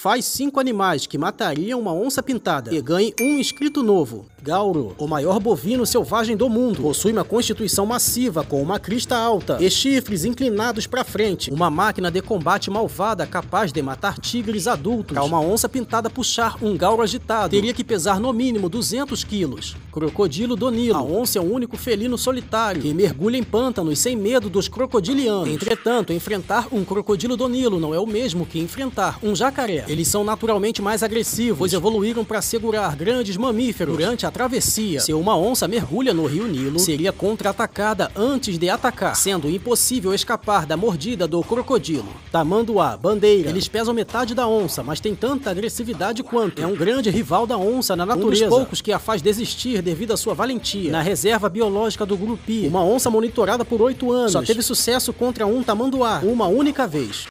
Faz cinco animais que matariam uma onça pintada e ganhe um inscrito novo. Gauro, o maior bovino selvagem do mundo, possui uma constituição massiva com uma crista alta e chifres inclinados para frente, uma máquina de combate malvada capaz de matar tigres adultos. Para uma onça pintada puxar um gauro agitado, teria que pesar no mínimo 200 quilos. Crocodilo Donilo, a onça é o único felino solitário que mergulha em pântanos sem medo dos crocodilianos. Entretanto, enfrentar um crocodilo Donilo não é o mesmo que enfrentar um jacaré. Eles são naturalmente mais agressivos, pois evoluíram para segurar grandes mamíferos durante a travessia. Se uma onça mergulha no rio Nilo, seria contra-atacada antes de atacar, sendo impossível escapar da mordida do crocodilo. Tamanduá, bandeira. Eles pesam metade da onça, mas têm tanta agressividade quanto. É um grande rival da onça na natureza. Um dos poucos que a faz desistir devido à sua valentia. Na reserva biológica do Gurupi, uma onça monitorada por oito anos só teve sucesso contra um tamanduá, uma única vez.